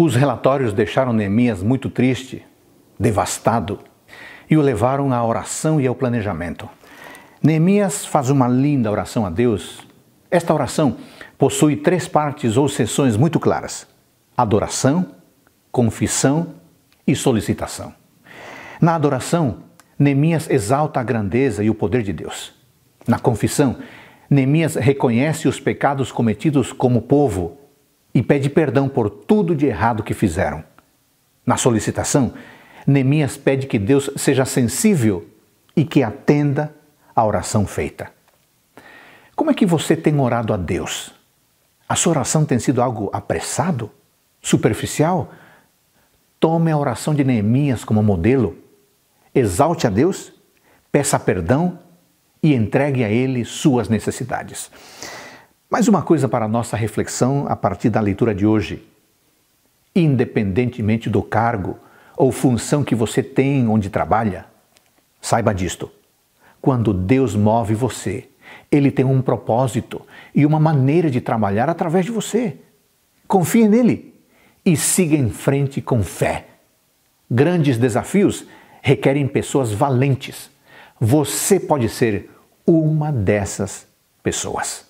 Os relatórios deixaram Neemias muito triste, devastado, e o levaram à oração e ao planejamento. Neemias faz uma linda oração a Deus. Esta oração possui três partes ou sessões muito claras: adoração, confissão e solicitação. Na adoração, Neemias exalta a grandeza e o poder de Deus. Na confissão, Neemias reconhece os pecados cometidos como povo e pede perdão por tudo de errado que fizeram. Na solicitação, Neemias pede que Deus seja sensível e que atenda a oração feita. Como é que você tem orado a Deus? A sua oração tem sido algo apressado? Superficial? Tome a oração de Neemias como modelo. Exalte a Deus, peça perdão e entregue a Ele suas necessidades. Mais uma coisa para nossa reflexão a partir da leitura de hoje. Independentemente do cargo ou função que você tem onde trabalha, saiba disto. Quando Deus move você, ele tem um propósito e uma maneira de trabalhar através de você. Confie nele e siga em frente com fé. Grandes desafios requerem pessoas valentes. Você pode ser uma dessas pessoas.